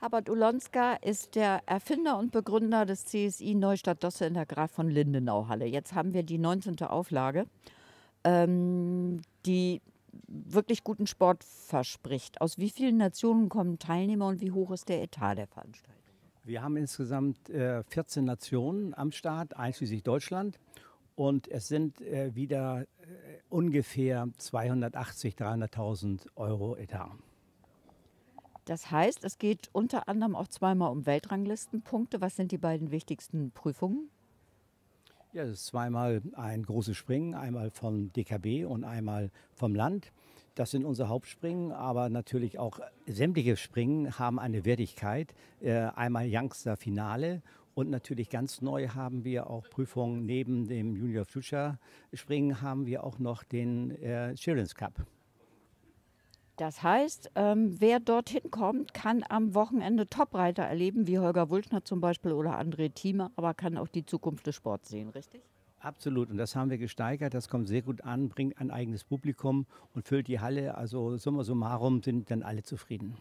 Habert Ulonska ist der Erfinder und Begründer des CSI Neustadt-Dosse in der Graf von Lindenau-Halle. Jetzt haben wir die 19. Auflage, ähm, die wirklich guten Sport verspricht. Aus wie vielen Nationen kommen Teilnehmer und wie hoch ist der Etat der Veranstaltung? Wir haben insgesamt äh, 14 Nationen am Start, einschließlich Deutschland. Und es sind äh, wieder äh, ungefähr 280.000, 300.000 Euro Etat. Das heißt, es geht unter anderem auch zweimal um Weltranglistenpunkte. Was sind die beiden wichtigsten Prüfungen? Ja, es ist zweimal ein großes Springen, einmal vom DKB und einmal vom Land. Das sind unsere Hauptspringen, aber natürlich auch sämtliche Springen haben eine Wertigkeit. Äh, einmal Youngster Finale und natürlich ganz neu haben wir auch Prüfungen neben dem Junior Future Springen haben wir auch noch den äh, Children's Cup. Das heißt, ähm, wer dorthin kommt, kann am Wochenende Topreiter erleben, wie Holger Wulschner zum Beispiel oder André Thieme, aber kann auch die Zukunft des Sports sehen, richtig? Absolut, und das haben wir gesteigert. Das kommt sehr gut an, bringt ein eigenes Publikum und füllt die Halle. Also summa summarum sind dann alle zufrieden.